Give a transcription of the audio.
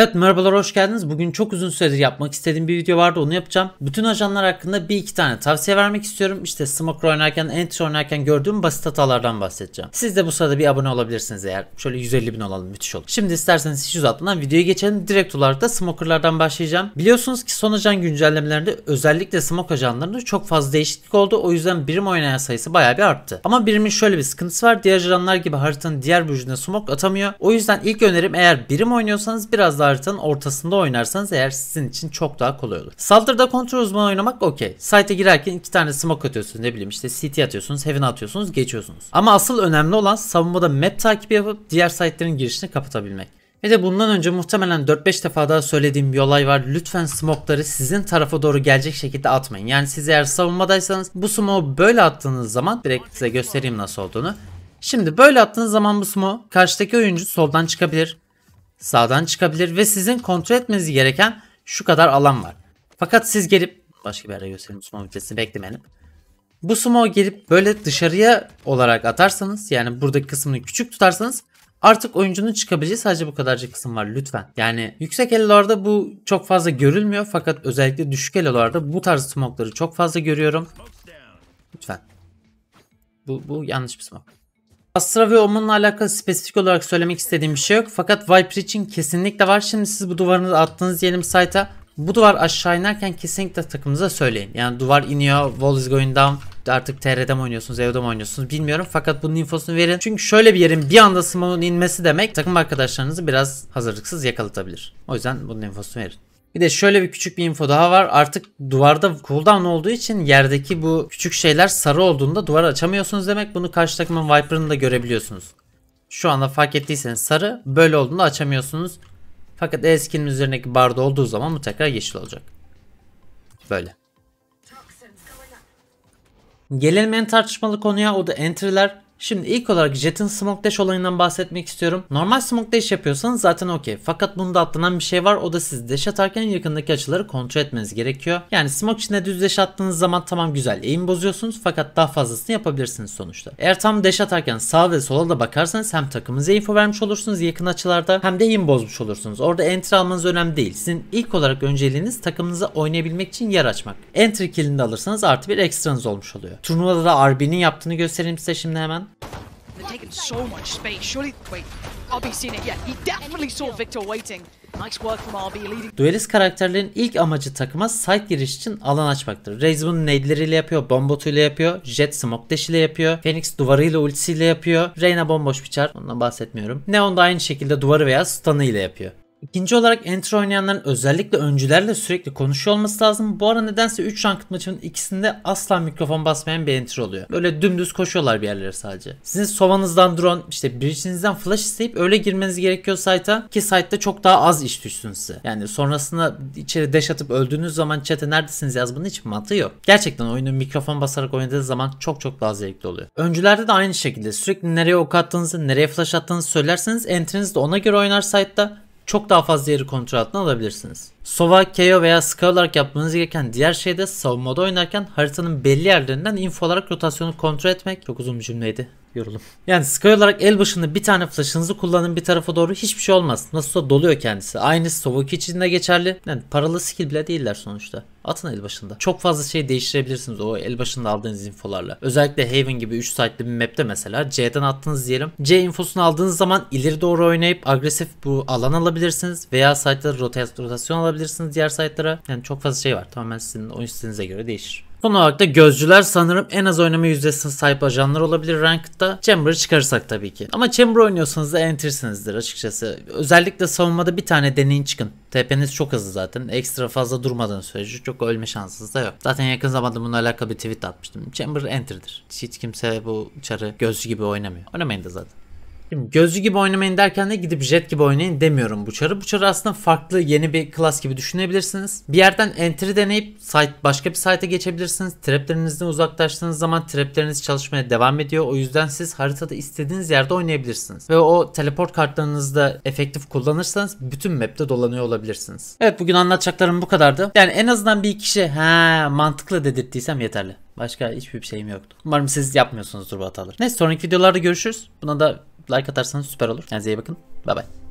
Evet merhabalar hoş geldiniz. Bugün çok uzun süredir yapmak istediğim bir video vardı onu yapacağım. Bütün ajanlar hakkında bir iki tane tavsiye vermek istiyorum. İşte Smoker oynarken, Entry oynarken gördüğüm basit hatalardan bahsedeceğim. Siz de bu sırada bir abone olabilirsiniz eğer. Şöyle 150 bin olalım müthiş olur. Şimdi isterseniz hiç uzatmadan videoya geçelim. Direkt olarak da Smoker'lardan başlayacağım. Biliyorsunuz ki son ajan güncellemelerinde özellikle Smoke ajanlarında çok fazla değişiklik oldu. O yüzden birim oynayan sayısı bayağı bir arttı. Ama birimin şöyle bir sıkıntısı var. Diğer ajanlar gibi haritanın diğer bölümünde Smoke atamıyor. O yüzden ilk önerim eğer birim oynuyorsanız biraz daha haritanın ortasında oynarsanız eğer sizin için çok daha kolay olur. Saldırıda kontrol uzmanı oynamak okey. Site'e girerken iki tane smoke atıyorsunuz ne bileyim işte CT atıyorsunuz, heaven atıyorsunuz, geçiyorsunuz. Ama asıl önemli olan savunmada map takibi yapıp diğer site'lerin girişini kapatabilmek. Ve de bundan önce muhtemelen 4-5 defa daha söylediğim bir olay var. Lütfen smokeları sizin tarafa doğru gelecek şekilde atmayın. Yani siz eğer savunmadaysanız bu smoke'u böyle attığınız zaman direkt size göstereyim nasıl olduğunu. Şimdi böyle attığınız zaman bu smoke karşıdaki oyuncu soldan çıkabilir sağdan çıkabilir ve sizin kontrol etmeniz gereken şu kadar alan var. Fakat siz gelip başka bir yere göstereyim sumo vitesini beklemeyelim. Bu sumo gelip böyle dışarıya olarak atarsanız yani buradaki kısmını küçük tutarsanız artık oyuncunun çıkabileceği sadece bu kadarcık kısım var lütfen. Yani yüksek elolarda bu çok fazla görülmüyor fakat özellikle düşük elolarda bu tarz smokları çok fazla görüyorum. Lütfen. Bu, bu yanlış bir smok. Astra ve Omen'la alakalı spesifik olarak söylemek istediğim bir şey yok. Fakat Viper için kesinlikle var. Şimdi siz bu duvarını attığınız diyelim site'a. Bu duvar aşağı inerken kesinlikle takımınıza söyleyin. Yani duvar iniyor, wall is going down. Artık TR'de mi oynuyorsunuz, evde mi oynuyorsunuz bilmiyorum. Fakat bunun infosunu verin. Çünkü şöyle bir yerin bir anda smoke'un inmesi demek takım arkadaşlarınızı biraz hazırlıksız yakalatabilir. O yüzden bunun infosunu verin. Bir de şöyle bir küçük bir info daha var. Artık duvarda cooldown olduğu için yerdeki bu küçük şeyler sarı olduğunda duvarı açamıyorsunuz demek. Bunu karşı takımın Viper'ını da görebiliyorsunuz. Şu anda fark ettiyseniz sarı böyle olduğunda açamıyorsunuz. Fakat eskinin üzerindeki barda olduğu zaman bu tekrar yeşil olacak. Böyle. Gelelim en tartışmalı konuya o da entry'ler. Şimdi ilk olarak Jet'in Smoke Dash olayından bahsetmek istiyorum. Normal Smoke Dash yapıyorsanız zaten okey. Fakat bunda atlanan bir şey var. O da siz dash atarken yakındaki açıları kontrol etmeniz gerekiyor. Yani Smoke içinde düz dash attığınız zaman tamam güzel Eğim bozuyorsunuz. Fakat daha fazlasını yapabilirsiniz sonuçta. Eğer tam dash atarken sağ ve sola da bakarsanız hem takımınıza info vermiş olursunuz yakın açılarda hem de eğim bozmuş olursunuz. Orada enter almanız önemli değil. Sizin ilk olarak önceliğiniz takımınıza oynayabilmek için yer açmak. Enter killini de alırsanız artı bir ekstranız olmuş oluyor. Turnuvada da RB'nin yaptığını göstereyim size şimdi hemen. They're taking so much space. Surely... Wait, RB's seen it. Yeah, he definitely saw Victor waiting. Nice work from RB leading. Duelist karakterlerin ilk amacı takıma site giriş için alan açmaktır. Raze bunu nade'leriyle yapıyor, bombotuyla yapıyor, jet smoke dash ile yapıyor, Phoenix duvarıyla ultisiyle yapıyor, Reyna bomboş biçer, ondan bahsetmiyorum. Neon da aynı şekilde duvarı veya stun'ı ile yapıyor. İkinci olarak enter oynayanların özellikle öncülerle sürekli konuşuyor olması lazım. Bu ara nedense 3 ranked maçımın ikisinde asla mikrofon basmayan bir enter oluyor. Böyle dümdüz koşuyorlar bir yerlere sadece. Sizin sovanızdan drone işte bridge'inizden flash isteyip öyle girmeniz gerekiyor site'a ki site'da çok daha az iş düşsün size. Yani sonrasında içeri dash atıp öldüğünüz zaman chat'e neredesiniz yazmanın hiç mantığı yok. Gerçekten oyunu mikrofon basarak oynadığı zaman çok çok daha zevkli oluyor. Öncülerde de aynı şekilde sürekli nereye ok attığınızı, nereye flash attığınızı söylerseniz enteriniz de ona göre oynar site'da çok daha fazla yeri kontrol altına alabilirsiniz. Sova, KO veya Sky olarak yapmanız gereken diğer şey de savunmada oynarken haritanın belli yerlerinden info olarak rotasyonu kontrol etmek. Çok uzun bir cümleydi. Yoruldum. Yani Sky olarak el başında bir tane flash'ınızı kullanın bir tarafa doğru hiçbir şey olmaz. Nasılsa doluyor kendisi. Aynı Sovaki için de geçerli. Yani paralı skill bile değiller sonuçta. Atın el başında. Çok fazla şey değiştirebilirsiniz o el başında aldığınız infolarla. Özellikle Haven gibi 3 saatli bir map'te mesela C'den attınız diyelim. C infosunu aldığınız zaman ileri doğru oynayıp agresif bu alan alabilirsiniz veya site'da rotasyon alabilirsiniz atabilirsiniz diğer site'lara. Yani çok fazla şey var. Tamamen sizin oyun stilinize göre değişir. Son olarak da gözcüler sanırım en az oynama yüzdesine sahip ajanlar olabilir Ranked'da. Chamber'ı çıkarırsak tabii ki. Ama Chamber oynuyorsanız da entersinizdir açıkçası. Özellikle savunmada bir tane deneyin çıkın. TP'niz çok hızlı zaten. Ekstra fazla durmadan sürece çok ölme şansınız da yok. Zaten yakın zamanda bununla alakalı bir tweet atmıştım. Chamber enter'dir. Hiç kimse bu çarı gözcü gibi oynamıyor. Oynamayın da zaten. Şimdi gözcü gibi oynamayın derken de gidip jet gibi oynayın demiyorum bu çarı. Bu aslında farklı yeni bir klas gibi düşünebilirsiniz. Bir yerden entry deneyip site, başka bir site'e geçebilirsiniz. Traplerinizden uzaklaştığınız zaman trapleriniz çalışmaya devam ediyor. O yüzden siz haritada istediğiniz yerde oynayabilirsiniz. Ve o teleport kartlarınızı da efektif kullanırsanız bütün map'te dolanıyor olabilirsiniz. Evet bugün anlatacaklarım bu kadardı. Yani en azından bir kişi ha mantıklı dedirttiysem yeterli. Başka hiçbir şeyim yoktu. Umarım siz yapmıyorsunuzdur bu hataları. Neyse sonraki videolarda görüşürüz. Buna da Like atarsanız süper olur. Kendinize iyi bakın. Bay bay.